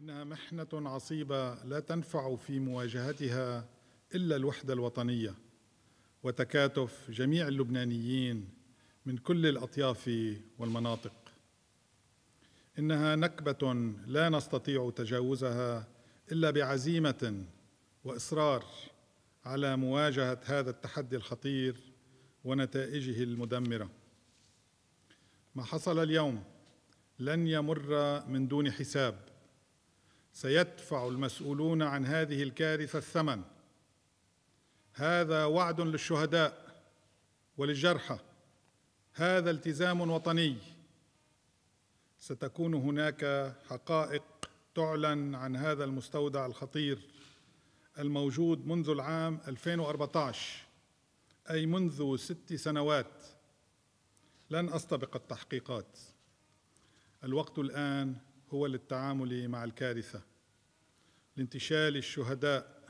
إنها محنة عصيبة لا تنفع في مواجهتها إلا الوحدة الوطنية وتكاتف جميع اللبنانيين من كل الأطياف والمناطق إنها نكبة لا نستطيع تجاوزها إلا بعزيمة وإصرار على مواجهة هذا التحدي الخطير ونتائجه المدمرة ما حصل اليوم لن يمر من دون حساب سيدفع المسؤولون عن هذه الكارثه الثمن هذا وعد للشهداء وللجرحى هذا التزام وطني ستكون هناك حقائق تعلن عن هذا المستودع الخطير الموجود منذ العام 2014 أي منذ ست سنوات لن أستبق التحقيقات الوقت الآن هو للتعامل مع الكارثه لانتشال الشهداء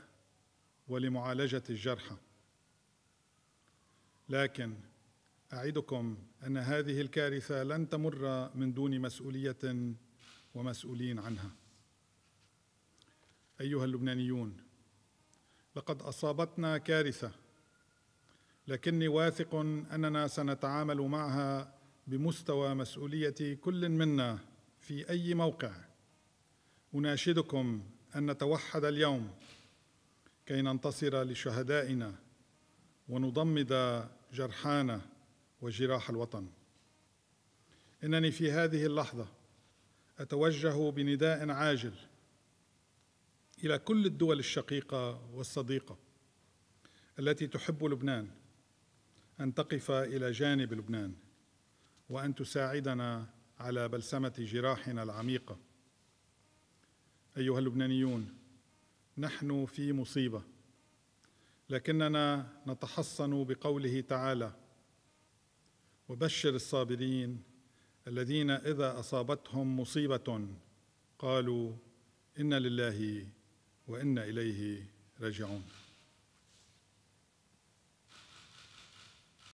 ولمعالجه الجرحى لكن اعدكم ان هذه الكارثه لن تمر من دون مسؤوليه ومسؤولين عنها ايها اللبنانيون لقد اصابتنا كارثه لكني واثق اننا سنتعامل معها بمستوى مسؤوليه كل منا في اي موقع اناشدكم ان نتوحد اليوم كي ننتصر لشهدائنا ونضمد جرحانا وجراح الوطن انني في هذه اللحظه اتوجه بنداء عاجل الى كل الدول الشقيقه والصديقه التي تحب لبنان ان تقف الى جانب لبنان وان تساعدنا على بلسمة جراحنا العميقة أيها اللبنانيون نحن في مصيبة لكننا نتحصن بقوله تعالى وبشر الصابرين الذين إذا أصابتهم مصيبة قالوا إنا لله وإنا إليه راجعون